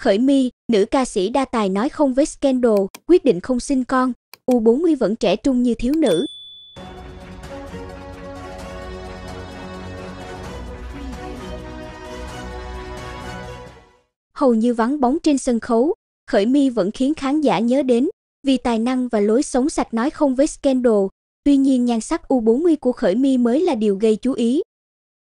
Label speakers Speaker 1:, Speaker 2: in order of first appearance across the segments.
Speaker 1: Khởi mi, nữ ca sĩ đa tài nói không với scandal, quyết định không sinh con, U40 vẫn trẻ trung như thiếu nữ. Hầu như vắng bóng trên sân khấu, Khởi mi vẫn khiến khán giả nhớ đến, vì tài năng và lối sống sạch nói không với scandal, tuy nhiên nhan sắc U40 của Khởi mi mới là điều gây chú ý.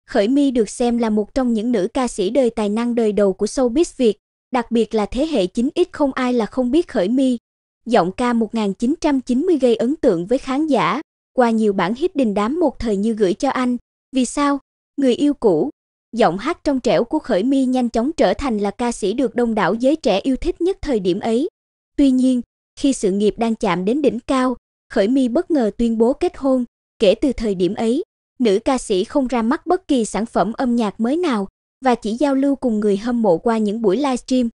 Speaker 1: Khởi Mi được xem là một trong những nữ ca sĩ đời tài năng đời đầu của showbiz Việt, đặc biệt là thế hệ 9X không ai là không biết khởi mi. Giọng ca 1990 gây ấn tượng với khán giả, qua nhiều bản hit đình đám một thời như gửi cho anh, vì sao, người yêu cũ. Giọng hát trong trẻo của Khởi Mi nhanh chóng trở thành là ca sĩ được đông đảo giới trẻ yêu thích nhất thời điểm ấy. Tuy nhiên, khi sự nghiệp đang chạm đến đỉnh cao, Khởi Mi bất ngờ tuyên bố kết hôn. Kể từ thời điểm ấy, nữ ca sĩ không ra mắt bất kỳ sản phẩm âm nhạc mới nào, và chỉ giao lưu cùng người hâm mộ qua những buổi livestream.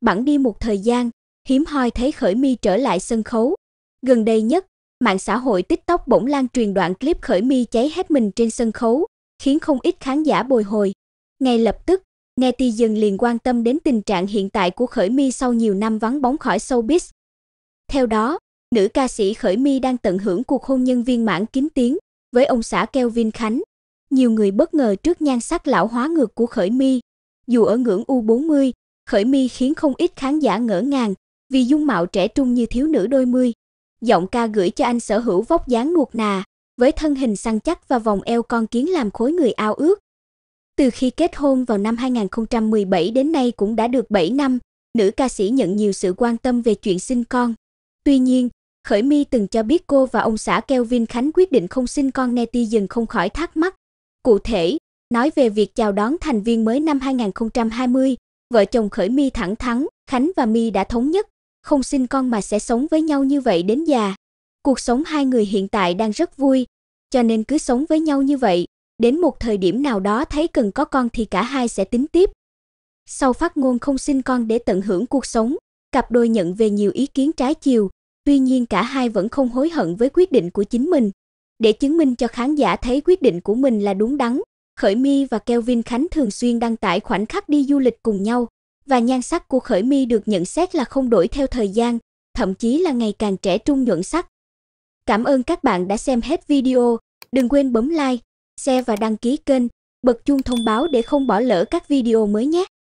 Speaker 1: Bẵng đi một thời gian, hiếm hoi thấy Khởi Mi trở lại sân khấu. Gần đây nhất, mạng xã hội TikTok bỗng lan truyền đoạn clip Khởi Mi cháy hết mình trên sân khấu, khiến không ít khán giả bồi hồi. Ngay lập tức, netizen liền quan tâm đến tình trạng hiện tại của Khởi Mi sau nhiều năm vắng bóng khỏi showbiz. Theo đó, nữ ca sĩ Khởi Mi đang tận hưởng cuộc hôn nhân viên mãn kín tiếng với ông xã Kelvin Khánh. Nhiều người bất ngờ trước nhan sắc lão hóa ngược của Khởi Mi. Dù ở ngưỡng U40, Khởi Mi khiến không ít khán giả ngỡ ngàng vì dung mạo trẻ trung như thiếu nữ đôi mươi. Giọng ca gửi cho anh sở hữu vóc dáng nuột nà, với thân hình săn chắc và vòng eo con kiến làm khối người ao ước. Từ khi kết hôn vào năm 2017 đến nay cũng đã được 7 năm, nữ ca sĩ nhận nhiều sự quan tâm về chuyện sinh con. Tuy nhiên, Khởi Mi từng cho biết cô và ông xã Kelvin Khánh quyết định không sinh con Netty dần không khỏi thắc mắc, Cụ thể, nói về việc chào đón thành viên mới năm 2020, vợ chồng Khởi Mi thẳng thắn, Khánh và Mi đã thống nhất, không sinh con mà sẽ sống với nhau như vậy đến già. Cuộc sống hai người hiện tại đang rất vui, cho nên cứ sống với nhau như vậy, đến một thời điểm nào đó thấy cần có con thì cả hai sẽ tính tiếp. Sau phát ngôn không sinh con để tận hưởng cuộc sống, cặp đôi nhận về nhiều ý kiến trái chiều, tuy nhiên cả hai vẫn không hối hận với quyết định của chính mình. Để chứng minh cho khán giả thấy quyết định của mình là đúng đắn, Khởi Mi và Kelvin Khánh thường xuyên đăng tải khoảnh khắc đi du lịch cùng nhau và nhan sắc của Khởi Mi được nhận xét là không đổi theo thời gian, thậm chí là ngày càng trẻ trung nhuận sắc. Cảm ơn các bạn đã xem hết video, đừng quên bấm like, share và đăng ký kênh, bật chuông thông báo để không bỏ lỡ các video mới nhé.